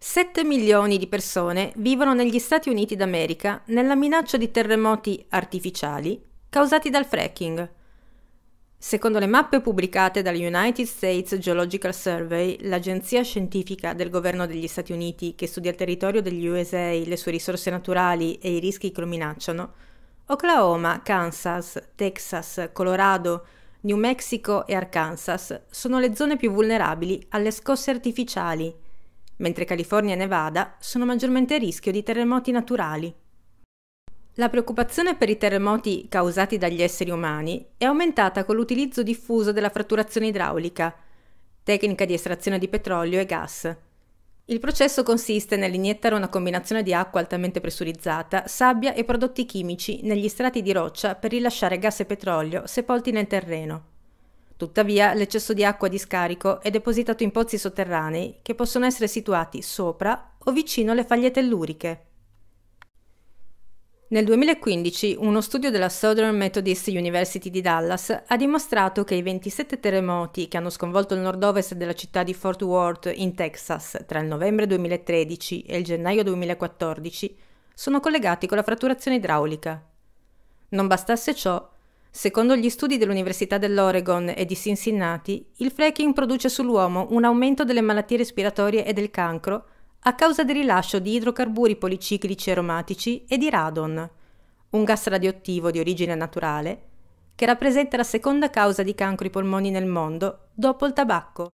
7 milioni di persone vivono negli Stati Uniti d'America nella minaccia di terremoti artificiali causati dal fracking. Secondo le mappe pubblicate dalla United States Geological Survey, l'agenzia scientifica del governo degli Stati Uniti che studia il territorio degli USA, le sue risorse naturali e i rischi che lo minacciano, Oklahoma, Kansas, Texas, Colorado, New Mexico e Arkansas sono le zone più vulnerabili alle scosse artificiali mentre California e Nevada sono maggiormente a rischio di terremoti naturali. La preoccupazione per i terremoti causati dagli esseri umani è aumentata con l'utilizzo diffuso della fratturazione idraulica, tecnica di estrazione di petrolio e gas. Il processo consiste nell'iniettare una combinazione di acqua altamente pressurizzata, sabbia e prodotti chimici negli strati di roccia per rilasciare gas e petrolio sepolti nel terreno. Tuttavia, l'eccesso di acqua di scarico è depositato in pozzi sotterranei che possono essere situati sopra o vicino alle faglie telluriche. Nel 2015 uno studio della Southern Methodist University di Dallas ha dimostrato che i 27 terremoti che hanno sconvolto il nord-ovest della città di Fort Worth in Texas tra il novembre 2013 e il gennaio 2014 sono collegati con la fratturazione idraulica. Non bastasse ciò, Secondo gli studi dell'Università dell'Oregon e di Cincinnati, il fracking produce sull'uomo un aumento delle malattie respiratorie e del cancro a causa del rilascio di idrocarburi policiclici aromatici e di radon, un gas radioattivo di origine naturale, che rappresenta la seconda causa di cancro ai polmoni nel mondo dopo il tabacco.